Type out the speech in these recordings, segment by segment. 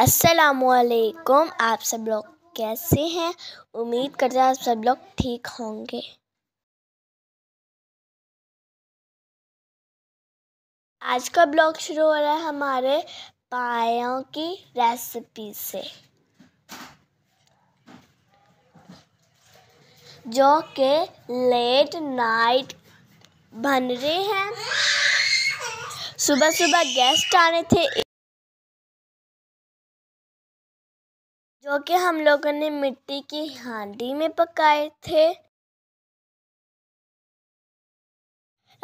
असलकुम आप सब लोग कैसे हैं उम्मीद करते हैं आप सब लोग ठीक होंगे आज का ब्लॉग शुरू हो रहा है हमारे पायों की रेसिपी से जो कि लेट नाइट बन रहे हैं सुबह सुबह गेस्ट आने थे क्योंकि हम लोगों ने मिट्टी की हांडी में पकाए थे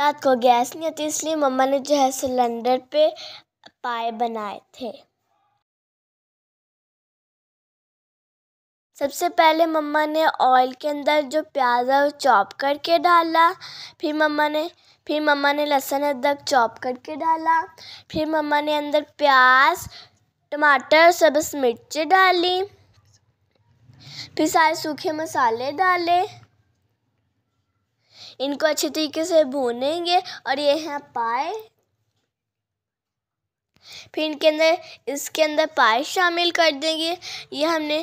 रात को गैस नहीं होती इसलिए मम्मा ने जो है सिलेंडर पे पाए बनाए थे सबसे पहले मम्मा ने ऑयल के अंदर जो प्याज है वो चॉप करके डाला फिर मम्मा ने फिर मम्मा ने लहसुन अदरक चॉप करके डाला फिर मम्मा ने अंदर प्याज टमाटर सब्ज मिर्च डाली फिर सारे सूखे मसाले डाले इनको अच्छे तरीके से भूनेंगे और ये हैं पाए फिर इनके अंदर इसके अंदर पाए शामिल कर देंगे ये हमने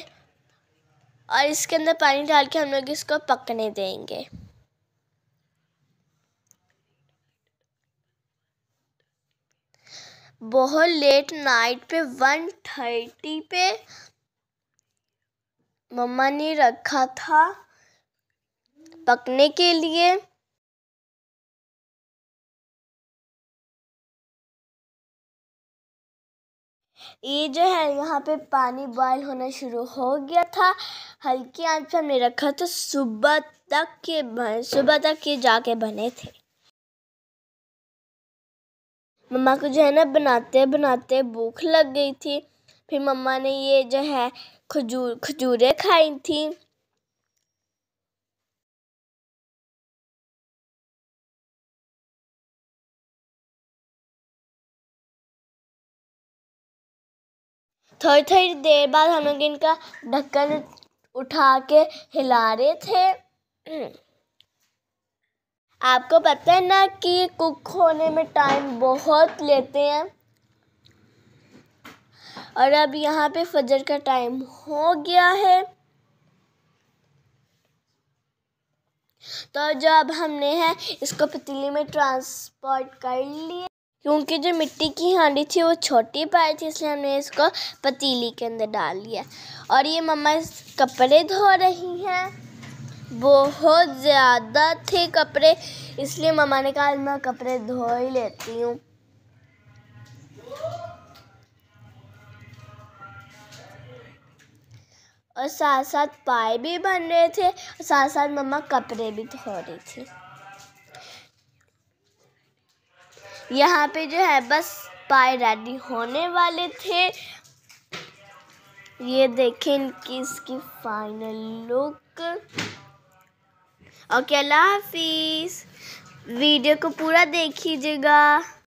और इसके अंदर पानी डाल के हम लोग इसको पकने देंगे बहुत लेट नाइट पे वन थर्टी पे मम्मा ने रखा था पकने के लिए ये जो है यहाँ पे पानी बॉयल होना शुरू हो गया था हल्की आंच पर हमने रखा था सुबह तक के सुबह तक के जाके बने थे मम्मा को जो है ना बनाते बनाते भूख लग गई थी फिर मम्मा ने ये जो है खजूर खजूरें खाई थी थोड़ी थोड़ी देर बाद हम लोग इनका ढक्कन उठा के हिला रहे थे आपको पता है ना कि कुक होने में टाइम बहुत लेते हैं और अब यहाँ पे फजर का टाइम हो गया है तो जो अब हमने है इसको पतीली में ट्रांसपोर्ट कर लिए क्योंकि जो मिट्टी की हांडी थी वो छोटी पाई थी इसलिए हमने इसको पतीली के अंदर डाल लिया और ये मम्मा कपड़े धो रही हैं बहुत ज़्यादा थे कपड़े इसलिए मम्मा ने कहा मैं कपड़े धो ही लेती हूँ और साथ साथ पाए भी बन रहे थे और साथ साथ मम्मा कपड़े भी धो रही थी यहाँ पे जो है बस पाए रेडी होने वाले थे ये देखें इनकी इसकी फाइनल लुक ओके अल्लाह हाफिज़ वीडियो को पूरा लीजिएगा